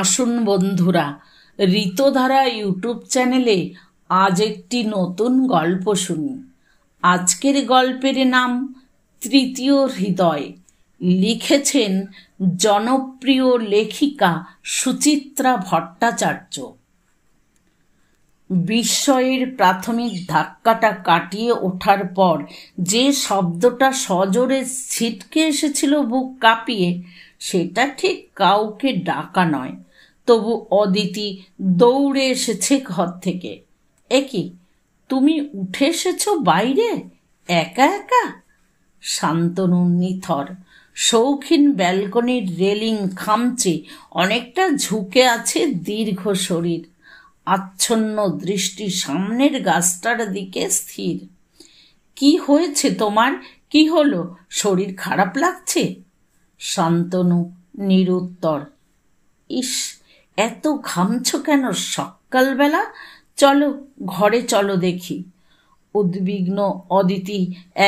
আসুন বন্ধুরা ঋতধারা ইউটিউব চ্যানেলে আজ একটি নতুন গল্প শুনি আজকের গল্পের নাম তৃতীয় হৃদয় লিখেছেন জনপ্রিয় লেখিকা সুচিত্রা ভট্টাচার্য বিস্ময়ের প্রাথমিক ধাক্কাটা কাটিয়ে ওঠার পর যে শব্দটা সজোরে ছিটকে এসেছিল বুক কাঁপিয়ে সেটা ঠিক কাউকে ডাকা নয় তবু অদিতি দৌড়ে এসেছে ঘর থেকে একই তুমি উঠে এসেছ বাইরে একা একা শান্তনু নিথর শৌখিন ব্যালকনির রেলিং খামচে অনেকটা ঝুঁকে আছে দীর্ঘ শরীর আচ্ছন্ন দৃষ্টি সামনের গাছটার দিকে স্থির কি হয়েছে তোমার কি হলো শরীর খারাপ লাগছে শান্তনু নিরুত্তর ইস এত ঘামছ কেন সকালবেলা চলো ঘরে চলো দেখি উদ্বিগ্ন অদিতি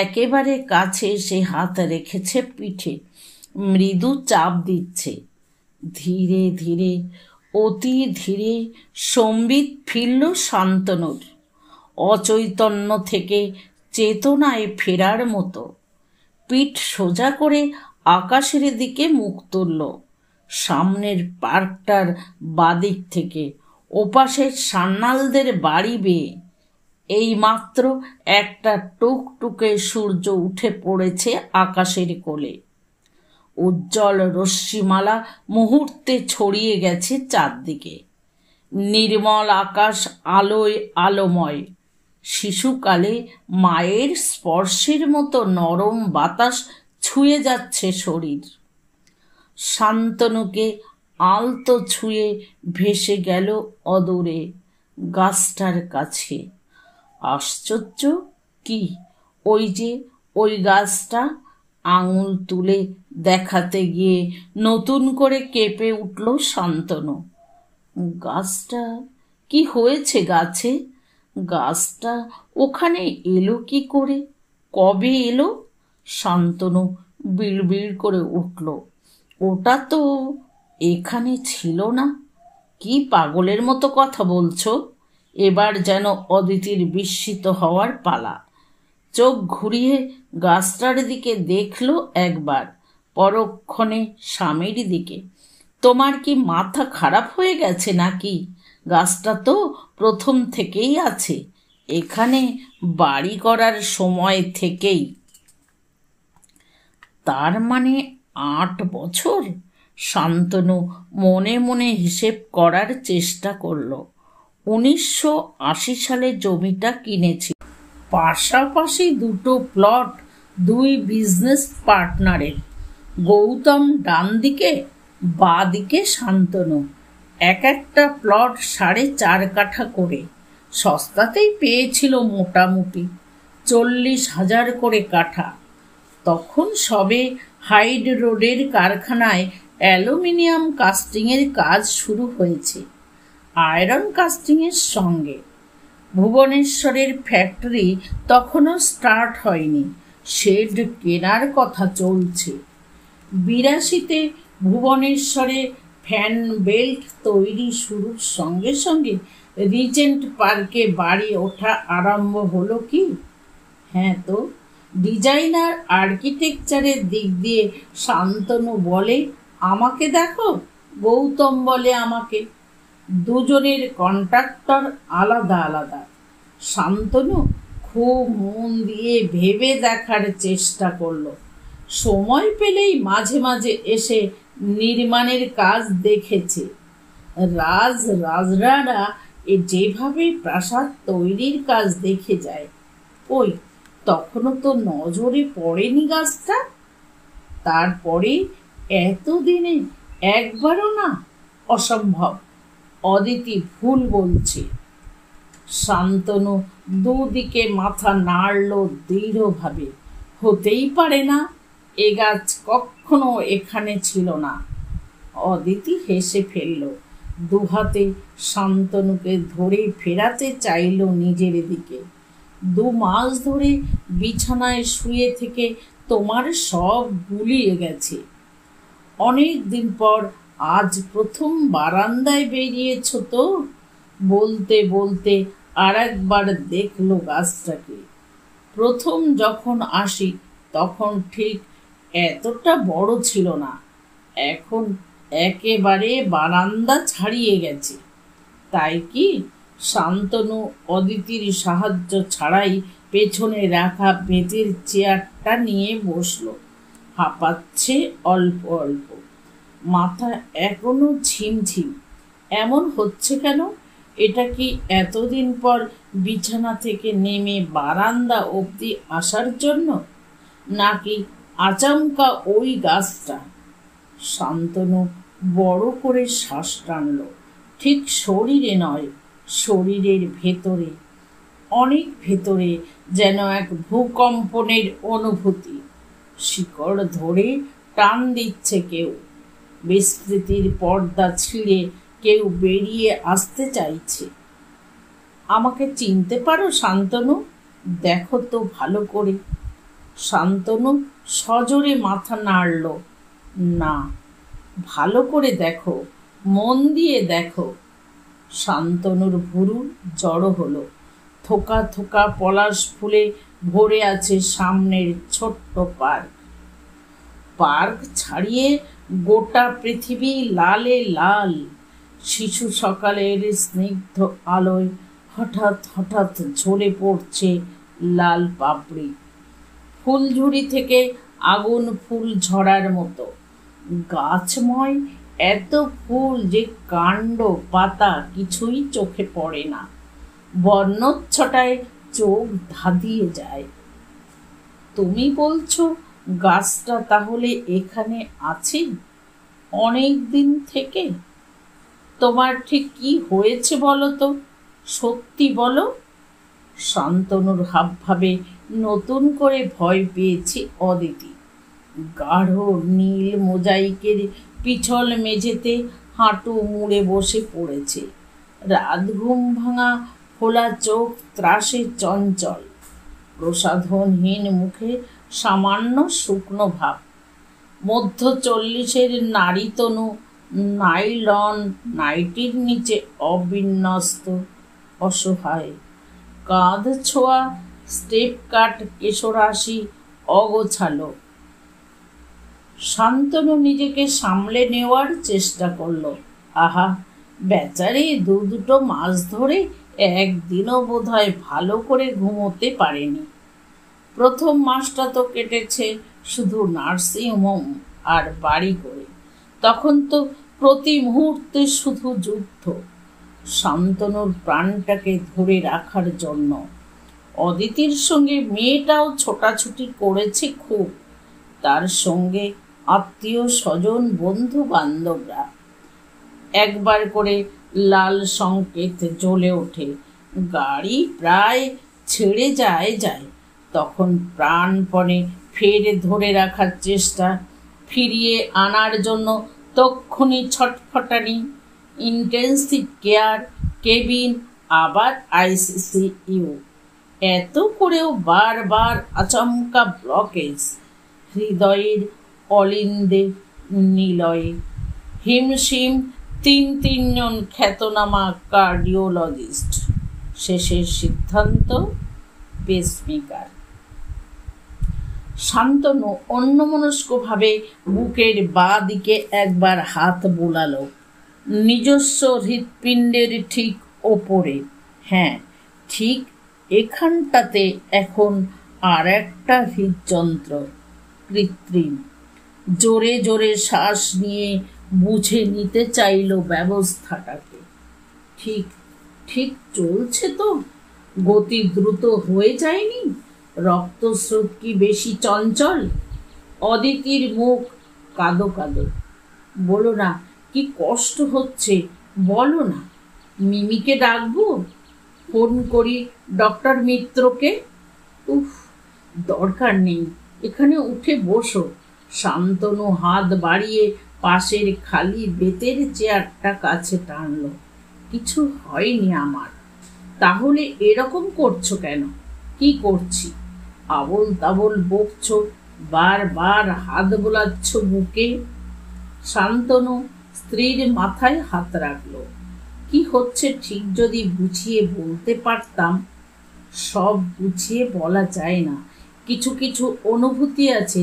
একেবারে কাছে এসে হাত রেখেছে পিঠে মৃদু চাপ দিচ্ছে ধীরে ধীরে অতি ধীরে সম্বিত ফিরল শান্তনুর অচৈতন্য থেকে চেতনায় ফেরার মতো পিঠ সোজা করে আকাশের দিকে মুখ তুলল সামনের পার্কটার বাদিক থেকে ওপাশের সান্নালদের বাড়ি বেয়ে এই মাত্র একটা টুকটুকে সূর্য উঠে পড়েছে আকাশের কোলে উজ্জ্বল রশ্মিমালা মুহূর্তে ছড়িয়ে গেছে চারদিকে নির্মল আকাশ আলোয় আলোময় শিশুকালে মায়ের স্পর্শের মতো নরম বাতাস ছুঁয়ে যাচ্ছে শরীর শান্তনুকে আলতো ছুঁয়ে ভেসে গেল অদূরে গাছটার কাছে আশ্চর্য কি ওই যে ওই গাছটা আঙুল তুলে দেখাতে গিয়ে নতুন করে কেঁপে উঠল শান্তনু গাছটা কি হয়েছে গাছে গাছটা ওখানে এলো কি করে কবে এলো শান্তনু বিড়বিড় করে উঠল ওটা তো এখানে ছিল না কি পাগলের মতো কথা বলছো এবার যেন অদিতির বিস্মিত হওয়ার পালা চোখ ঘুরিয়ে গাছটার দিকে দেখল একবার পরক্ষণে স্বামীর দিকে তোমার কি মাথা খারাপ হয়ে গেছে নাকি গাছটা তো প্রথম থেকেই আছে এখানে বাড়ি করার সময় থেকেই তার মানে আট বছর শান্তনু মনে মনে হিসেব করার চেষ্টা করল উনিশশো আশি সালে জমিটা কিনেছি পাশাপাশি দুটো প্লট দুই বিজনেস পার্টনারের গৌতম ডান দিকে বা দিকে শান্তনু এক একটা প্লট সাড়ে চার কাঠা করে সস্তাতেই পেয়েছিল মোটামুটি চল্লিশ হাজার করে কাঠা তখন সবে হাইড রোডের কারখানায় অ্যালুমিনিয়াম কাস্টিংয়ের কাজ শুরু হয়েছে আয়রন কাস্টিংয়ের সঙ্গে ভুবনেশ্বরের ফ্যাক্টরি তখনও স্টার্ট হয়নি শেড কেনার কথা চলছে বিরাশিতে ভুবনেশ্বরে ফ্যান বেল্ট তৈরি শুরুর সঙ্গে সঙ্গে রিজেন্ট পার্কে বাড়ি ওঠা আরম্ভ হলো কি হ্যাঁ তো ডিজাইনার আর্কিটেকচারের দিক দিয়ে শান্তনু বলে আমাকে দেখো গৌতম বলে আমাকে দুজনের কন্ট্রাক্টর আলাদা আলাদা শান্তনু খুব মন দিয়ে ভেবে দেখার চেষ্টা করলো সময় পেলেই মাঝে মাঝে এসে নির্মাণের কাজ দেখেছে রাজ রাজরারা যেভাবে প্রাসাদ তৈরির কাজ দেখে যায় ওই তখনও তো নজরে পড়েনি গাছটা তারপরে এতদিনে একবারও না অসম্ভব অদিতি ভুল বলছে শান্তনু দুদিকে মাথা নাড়ল দৃঢ়ভাবে হতেই পারে না এ গাছ কখনো এখানে ছিল না অদিতি হেসে ফেলল দুহাতে শান্তনুকে ধরে ফেরাতে চাইল নিজের দিকে দু মাস ধরে বিছানায় শুয়ে থেকে তোমার সব গুলিয়ে গেছে অনেক দিন পর আজ প্রথম বারান্দায় বেরিয়েছ তো বলতে বলতে আর একবার দেখলো গাছটাকে প্রথম যখন আসি তখন ঠিক এতটা বড় ছিল না এখন একেবারে বারান্দা ছাড়িয়ে গেছে তাই কি শান্তনু অদিতির সাহায্য ছাড়াই পেছনে রাখা বেতের চেয়ারটা নিয়ে বসল হাঁপাচ্ছে অল্প অল্প মাথা এখনো ঝিমঝিম এমন হচ্ছে কেন এটা কি এতদিন পর বিছানা থেকে নেমে বারান্দা অবধি আসার জন্য নাকি আচমকা ওই গাছটা শান্তনু বড় করে শ্বাস টানল ঠিক শরীরে নয় শরীরের ভেতরে অনেক ভেতরে যেন এক ভূকম্পনের অনুভূতি শিকড় ধরে টান দিচ্ছে কেউ বিস্তৃতির পর্দা ছিঁড়ে কেউ বেরিয়ে আসতে চাইছে আমাকে চিনতে পারো শান্তনু দেখো তো ভালো করে শান্তনু সজোরে মাথা নাড়ল না ভালো করে দেখো মন দিয়ে দেখো শান্তনুর ভুরু জড়ো হলো থোকা থোকা পলাশ ফুলে ভরে আছে সামনের ছোট্ট পার্ক পার্ক ছাড়িয়ে গোটা পৃথিবী লালে লাল শিশু সকালের স্নিগ্ধ আলোয় হঠাৎ হঠাৎ ঝরে পড়ছে লাল পাপড়ি ফুলঝুড়ি থেকে আগুন ফুল ঝরার মতো গাছময় এত ফুল যে কাণ্ড পাতা কিছুই চোখে পড়ে না বর্ণচ্ছটায় চোখ ধাঁধিয়ে যায় তুমি বলছো গাছটা তাহলে এখানে আছে অনেক দিন থেকে তোমার ঠিক কি হয়েছে বলো তো সত্যি বলো শান্তনুর হাবভাবে নতুন করে ভয় পেয়েছে অদিতি গাঢ় নীল মোজাইকের পিছল মেঝেতে হাঁটু মুড়ে বসে পড়েছে রাত ঘুম ভাঙা খোলা চোখ ত্রাসে চঞ্চল প্রসাধনহীন মুখে সামান্য শুকনো ভাব মধ্য চল্লিশের নারী তনু নাইলন নাইটির নিচে অবিন্যস্ত অসহায় কাঁধ ছোঁয়া স্টেপ কাট কেশরাশি অগোছালো শান্তনু নিজেকে সামলে নেওয়ার চেষ্টা করল আহা বেচারে দু দুটো মাছ ধরে একদিনও বোধ হয় ভালো করে ঘুমোতে পারেনি প্রথম মাসটা তো কেটেছে শুধু নার্সিং হোম আর বাড়ি করে তখন তো প্রতি মুহূর্তে শুধু যুদ্ধ শান্তনুর প্রাণটাকে ধরে রাখার জন্য অদিতির সঙ্গে মেয়েটাও ছোটাছুটি করেছে খুব তার সঙ্গে আত্মীয় স্বজন বন্ধু বান্ধবরা একবার করে লাল সংকেত জ্বলে ওঠে গাড়ি প্রায় ছেড়ে যায় যায় তখন প্রাণপণে ফের ধরে রাখার চেষ্টা ফিরিয়ে আনার জন্য তক্ষণি ছটফটানি ইন্টেন্সিভ কেয়ার কেবিন আবার ইউ এত করেও বারবার আচমকা ব্লকেজ হৃদয়ের অলিন্দে নিলয়ে হিমশিম তিন তিনজন খ্যাতনামা কার্ডিওলজিস্ট শেষের সিদ্ধান্ত পেসমেকার শান্তনু অন্যমনস্কভাবে বুকের বা দিকে একবার হাত বোলাল নিজস্ব হৃৎপিণ্ডের ঠিক ওপরে হ্যাঁ ঠিক এখানটাতে এখন আর একটা হৃদযন্ত্র কৃত্রিম জোরে জোরে শ্বাস নিয়ে বুঝে নিতে চাইল ব্যবস্থাটাকে ঠিক ঠিক চলছে তো গতি দ্রুত হয়ে যায়নি রক্তস্রোত কি বেশি চঞ্চল অদিতির মুখ কাঁদো কাঁদো বলো না কি কষ্ট হচ্ছে বলো না মিমিকে ডাকবো ফোন করি ডক্টর মিত্রকে উফ দরকার নেই এখানে উঠে বসো শান্তনু হাত বাড়িয়ে পাশের খালি বেতের চেয়ারটা কাছে টানল কিছু হয়নি আমার তাহলে এরকম করছো কেন কি করছি আবল তাবল বকছ বারবার হাত বোলাচ্ছ বুকে শান্তনু স্ত্রীর মাথায় হাত রাখলো কি হচ্ছে ঠিক যদি বুঝিয়ে বলতে পারতাম সব বুঝিয়ে বলা যায় না কিছু কিছু অনুভূতি আছে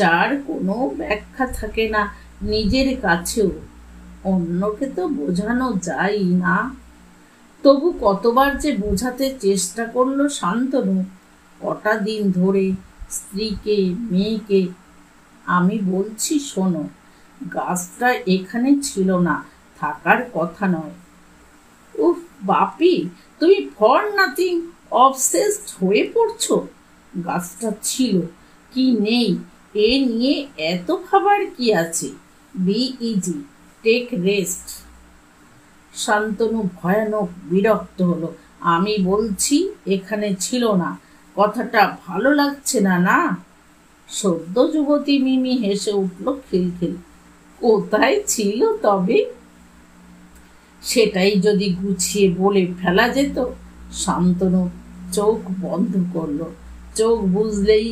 যার কোনো ব্যাখ্যা থাকে না নিজের কাছেও অন্যকে তো বোঝানো যায় না তবু কতবার যে বোঝাতে চেষ্টা করলো শান্তনু কটা দিন ধরে স্ত্রীকে মেয়েকে আমি বলছি শোনো গাছটা এখানে ছিল না থাকার কথা নয় উফ বাপি তুমি ফর নাথিং অবসেসড হয়ে পড়ছো গাছটা ছিল কি নেই এ নিয়ে এত খাবার কি আছে be easy take rest Shantanu ভয়ানক বিরক্ত হলো আমি বলছি এখানে ছিল না কথাটা ভালো লাগছে না না সদ্য যুবতী মিমি হেসে উঠল খিলখিল কোথায় ছিল তবে সেটাই যদি গুছিয়ে বলে ফেলা যেত শান্তনু চোখ বন্ধ করলো চোখ বুঝলেই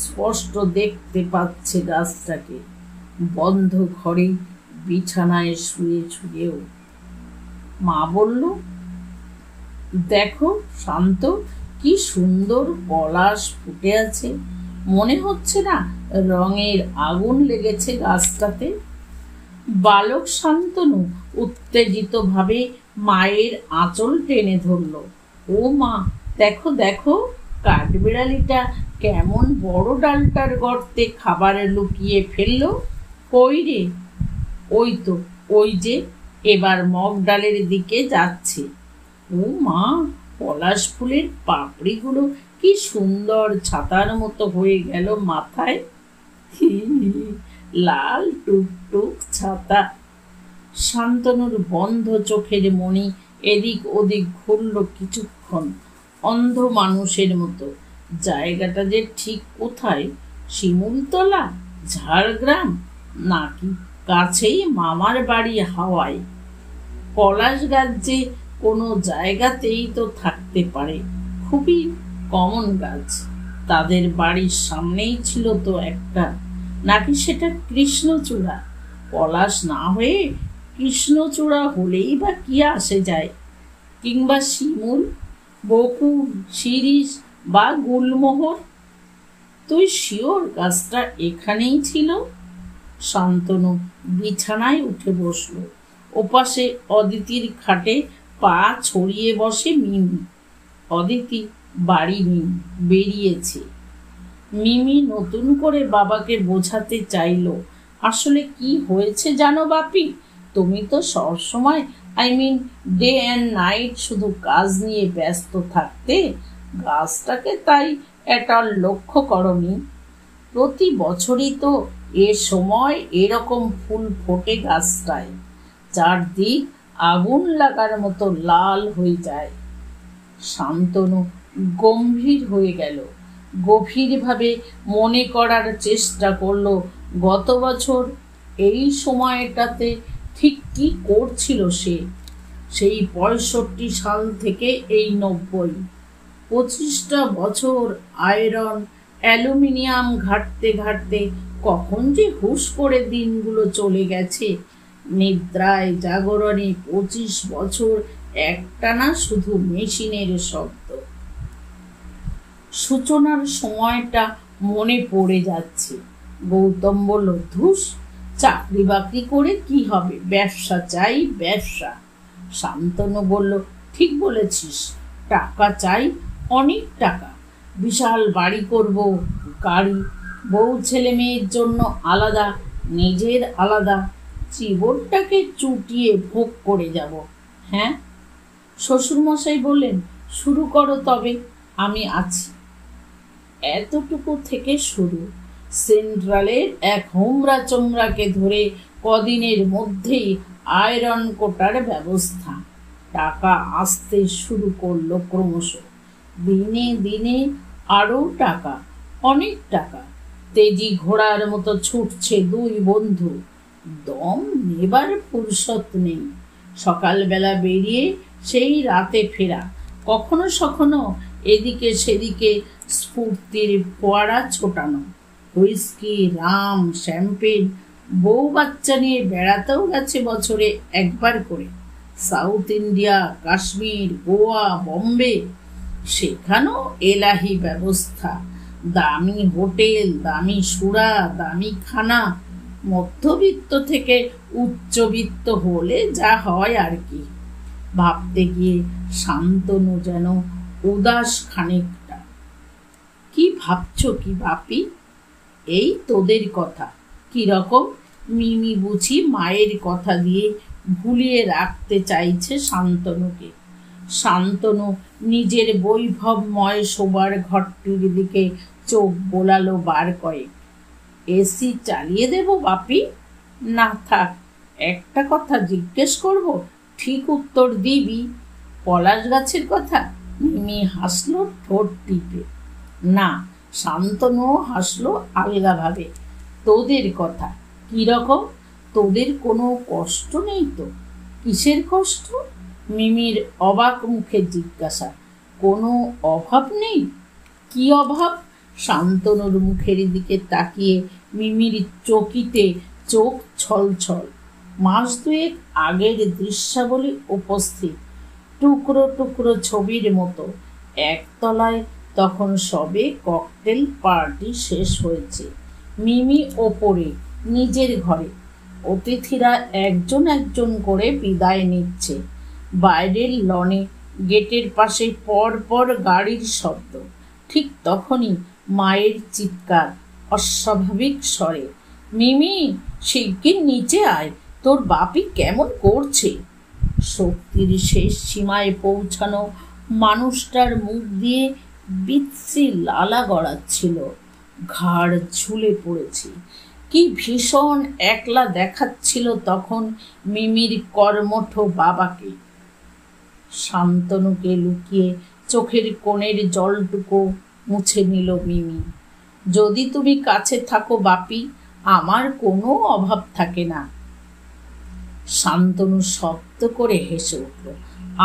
স্পষ্ট দেখতে পাচ্ছে গাছটাকে বন্ধ ঘরে বিছানায় শুয়ে শুয়েও মা বলল দেখো শান্ত কি সুন্দর পলাশ ফুটে আছে মনে হচ্ছে না রঙের আগুন লেগেছে গাছটাতে বালক শান্তনু উত্তেজিতভাবে মায়ের আঁচল টেনে ধরল ও মা দেখো দেখো কাঠবেড়ালিটা কেমন বড় ডালটার গর্তে খাবারে লুকিয়ে ফেলল কই রে ওই তো ওই যে এবার মগ ডালের দিকে যাচ্ছে ও মা পলাশ ফুলের পাপড়িগুলো কি সুন্দর ছাতার মতো হয়ে গেল মাথায় লাল টুকটুক ছাতা শান্তনুর বন্ধ চোখের মণি এদিক ওদিক ঘুরল কিছুক্ষণ অন্ধ মানুষের মতো জায়গাটা যে ঠিক কোথায় শিমুলতলা ঝাড়গ্রাম নাকি কাছেই মামার বাড়ি হাওয়ায় পলাশ গাছ যে কোনো জায়গাতেই তো থাকতে পারে খুবই কমন গাছ তাদের বাড়ির সামনেই ছিল তো একটা নাকি সেটা কৃষ্ণচূড়া পলাশ না হয়ে কৃষ্ণচূড়া হলেই বা কি আসে যায় কিংবা শিমুল বকুল শিরিষ বা গুলমোহর তুই শিওর গাছটা এখানেই ছিল শান্তনু বিছানায় উঠে বসল ওপাশে অদিতির খাটে পা ছড়িয়ে বসে মিমি অদিতি বাড়ি নি বেরিয়েছে মিমি নতুন করে বাবাকে বোঝাতে চাইল আসলে কি হয়েছে জানো বাপি তুমি তো সবসময় I mean day and night শুধু কাজ নিয়ে ব্যস্ত থাকতে গাছটাকে তাই এটার লক্ষ্য করনি প্রতি বছরই তো এ সময় এরকম ফুল ফোটে গাছটায় চারদিক আগুন লাগার মতো লাল হয়ে যায় শান্তনু গম্ভীর হয়ে গেল গভীরভাবে মনে করার চেষ্টা করল গত বছর এই সময়টাতে ঠিক কি করছিল সে সেই পঁয়ষট্টি সাল থেকে এই নব্বই পঁচিশটা বছর আয়রন অ্যালুমিনিয়াম ঘাটতে ঘাটতে কখন যে হুশ করে দিনগুলো চলে গেছে নিদ্রায় জাগরণে পঁচিশ বছর একটানা শুধু মেশিনের শব্দ সূচনার সময়টা মনে পড়ে যাচ্ছে গৌতম বলল ধুস চাকরি বাকরি করে কি হবে ব্যবসা চাই ব্যবসা শান্তনু বলল ঠিক বলেছিস টাকা চাই অনেক টাকা বিশাল বাড়ি করব গাড়ি বউ ছেলে মেয়ের জন্য আলাদা নিজের আলাদা জীবনটাকে চুটিয়ে ভোগ করে যাব হ্যাঁ শ্বশুরমশাই বললেন শুরু করো তবে আমি আছি এতটুকু থেকে শুরু সেন্ট্রালের এক হোমরা চোমরাকে ধরে কদিনের মধ্যেই আয়রন কোটার ব্যবস্থা টাকা আসতে শুরু করলো ক্রমশ দিনে দিনে আরও টাকা অনেক টাকা তেজি ঘোড়ার মতো ছুটছে দুই বন্ধু দম নেবার ফুরসত নেই সকালবেলা বেরিয়ে সেই রাতে ফেরা কখনো সখনো এদিকে সেদিকে স্ফূর্তির ফোয়ারা ছোটানো হুইস্কি রাম শ্যাম্পেন বউ বাচ্চা নিয়ে বেড়াতেও গেছে বছরে একবার করে সাউথ ইন্ডিয়া কাশ্মীর গোয়া বম্বে সেখানেও এলাহি ব্যবস্থা দামি হোটেল দামি সুরা দামি খানা মধ্যবিত্ত থেকে উচ্চবিত্ত হলে যা হয় আর কি ভাবতে গিয়ে শান্তনু যেন উদাস খানিকটা কি ভাবছ কি বাপি এই তোদের কথা কিরকম মিমি বুঝি মায়ের কথা দিয়ে ভুলিয়ে রাখতে চাইছে শান্তনুকে শান্তনু নিজের বৈভবময় শোবার ঘরটির দিকে চোখ বোলালো বার কয়েক এসি চালিয়ে দেব বাপি না থাক একটা কথা জিজ্ঞেস করব ঠিক উত্তর দিবি পলাশ গাছের কথা মিমি হাসলো ঠোঁট টিপে না শান্তনুও হাসলো আলগাভাবে তোদের কথা কীরকম তোদের কোনো কষ্ট নেই তো কিসের কষ্ট মিমির অবাক মুখে জিজ্ঞাসা কোনো অভাব নেই কি অভাব শান্তনুর মুখের দিকে তাকিয়ে মিমির চকিতে চোখ ছলছল মাস দুয়েক আগের দৃশ্যাবলী উপস্থিত টুকরো টুকরো ছবির মতো একতলায় তখন সবে ককটেল পার্টি শেষ হয়েছে মিমি ওপরে নিজের ঘরে অতিথিরা একজন একজন করে বিদায় নিচ্ছে বাইরের লনে গেটের পাশে পরপর গাড়ির শব্দ ঠিক তখনই মায়ের চিৎকার অস্বাভাবিক স্বরে মিমি শিগগির নিচে আয় তোর বাপি কেমন করছে শক্তির শেষ সীমায় পৌঁছানো মানুষটার মুখ দিয়ে বিচ্ছি লালা গড়াচ্ছিল ঘাড় ঝুলে পড়েছি কি ভীষণ একলা দেখাচ্ছিল তখন মিমির কর্মঠ বাবাকে শান্তনুকে লুকিয়ে চোখের কোণের জলটুকু মুছে নিল মিমি যদি তুমি কাছে থাকো বাপি আমার কোনো অভাব থাকে না শান্তনু শক্ত করে হেসে উঠল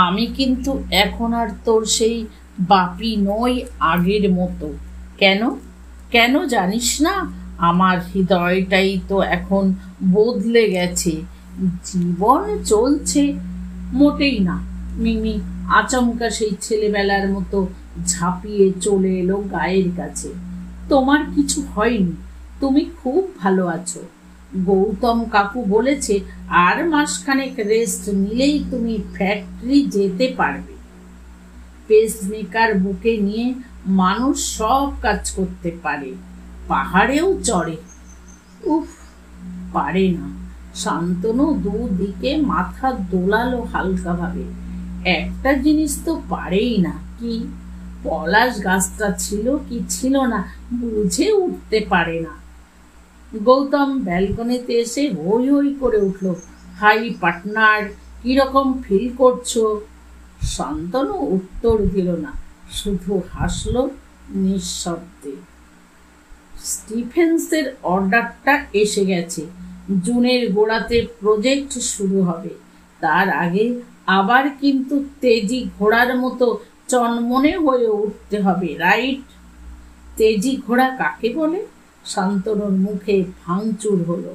আমি কিন্তু এখন আর তোর সেই বাপি নই আগের মতো কেন কেন জানিস না আমার হৃদয়টাই তো এখন বদলে গেছে জীবন চলছে মোটেই না মিমি আচমকা সেই ছেলেবেলার মতো ঝাঁপিয়ে চলে এলো গায়ের কাছে তোমার কিছু হয়নি তুমি খুব ভালো আছো গৌতম কাকু বলেছে আর মাসখানেক রেস্ট নিলেই তুমি ফ্যাক্টরি যেতে পারবে পেসমেকার বুকে নিয়ে মানুষ সব কাজ করতে পারে পাহাড়েও চড়ে উফ পারে না শান্তনু দুদিকে মাথা দোলালো হালকাভাবে একটা জিনিস তো পারেই না কি পলাশ গাছটা ছিল কি ছিল না বুঝে উঠতে পারে না গৌতম ব্যালকনিতে এসে হই হই করে উঠল হাই পার্টনার কীরকম ফিল করছো শান্তনু উত্তর দিল না শুধু হাসল নিঃশব্দে স্টিফেন্সের অর্ডারটা এসে গেছে জুনের গোড়াতে প্রজেক্ট শুরু হবে তার আগে আবার কিন্তু তেজি ঘোড়ার মতো চনমনে হয়ে উঠতে হবে রাইট তেজি ঘোড়া কাকে বলে শান্তনুর মুখে ভাঙচুর হলো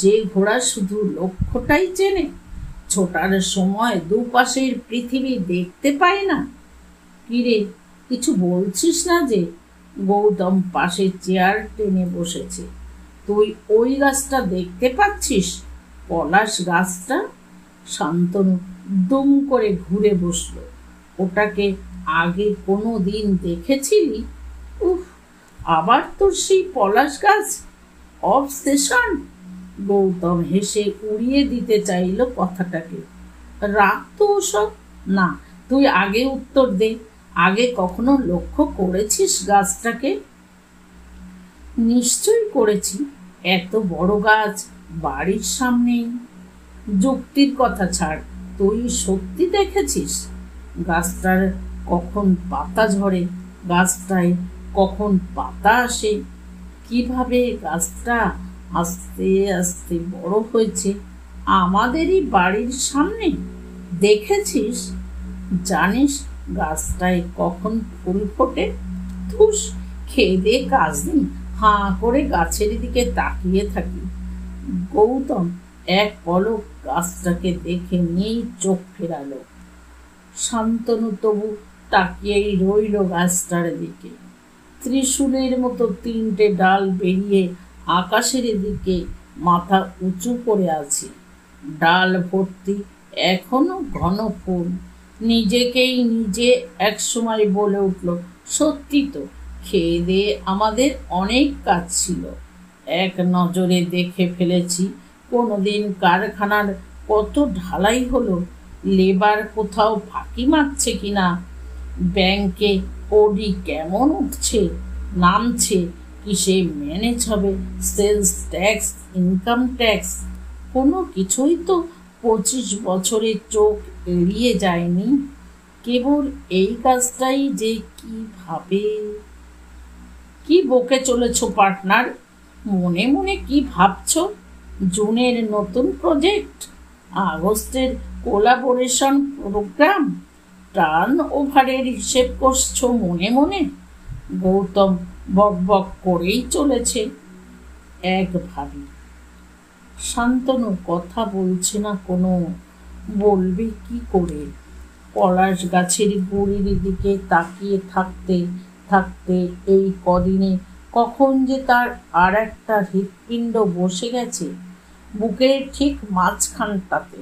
যে ঘোড়া শুধু লক্ষ্যটাই চেনে ছোটার সময় দুপাশের পৃথিবী দেখতে পাই না কিরে কিছু বলছিস না যে গৌতম পাশে চেয়ার টেনে বসেছে তুই ওই গাছটা দেখতে পাচ্ছিস পলাশ গাছটা শান্তনু দুম করে ঘুরে বসল ওটাকে আগে কোনো দিন দেখেছিলি উফ আবার তোর সেই পলাশ গাছ অবসেশন গৌতম হেসে উড়িয়ে দিতে চাইল কথাটাকে রাগ তো ওসব না তুই আগে উত্তর দে আগে কখনো লক্ষ্য করেছিস গাছটাকে নিশ্চয়ই করেছি এত বড় গাছ বাড়ির সামনেই যুক্তির কথা ছাড় তুই সত্যি দেখেছিস গাছটার কখন পাতা ঝরে গাছটায় কখন পাতা আসে কিভাবে গাছটা আস্তে আস্তে বড় হয়েছে আমাদেরই বাড়ির সামনে দেখেছিস জানিস গাছটায় কখন ফুল ফোটে ধুস খেয়ে দিয়ে কাজ দিন হাঁ করে গাছের দিকে তাকিয়ে থাকি গৌতম এক পলক গাছটাকে দেখে নিয়েই চোখ ফেরালো শান্তনু তবু তাকিয়েই রইল গাছটার দিকে ত্রিশূলের মতো তিনটে ডাল বেরিয়ে আকাশের দিকে মাথা উঁচু করে আছে ডাল ভর্তি এখনো ঘন ফুল নিজেকেই নিজে একসময় বলে উঠল সত্যি তো খেয়ে দিয়ে আমাদের অনেক কাজ ছিল এক নজরে দেখে ফেলেছি কোনোদিন কারখানার কত ঢালাই হলো লেবার কোথাও ফাঁকি মারছে কিনা ব্যাংকে ওডি কেমন উঠছে নামছে কি সেই ম্যানেজ হবে সেলস ট্যাক্স ইনকাম ট্যাক্স কোনো কিছুই তো পঁচিশ বছরের চোখ এড়িয়ে যায়নি কেবল এই কাজটাই যে ভাবে কি বকে চলেছ পার্টনার মনে মনে কি ভাবছ জুনের নতুন প্রজেক্ট আগস্টের কোলাবোরেশন প্রোগ্রাম টার্ন ওভারের হিসেব করছ মনে মনে গৌতম বক বক করেই চলেছে এক ভাবি শান্তনু কথা বলছে না কোনো বলবে কি করে পলাশ গাছের গুড়ির দিকে তাকিয়ে থাকতে থাকতে এই কদিনে কখন যে তার আর একটা হৃৎপিণ্ড বসে গেছে বুকের ঠিক মাঝখানটাতে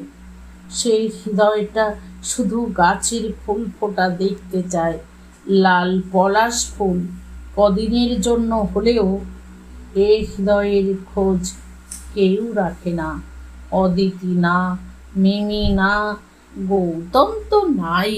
সেই হৃদয়টা শুধু গাছের ফুল ফোটা দেখতে চায় লাল পলাশ ফুল কদিনের জন্য হলেও এ হৃদয়ের খোঁজ কেউ রাখে না অদিতি না মিমি না গৌতম তো নাই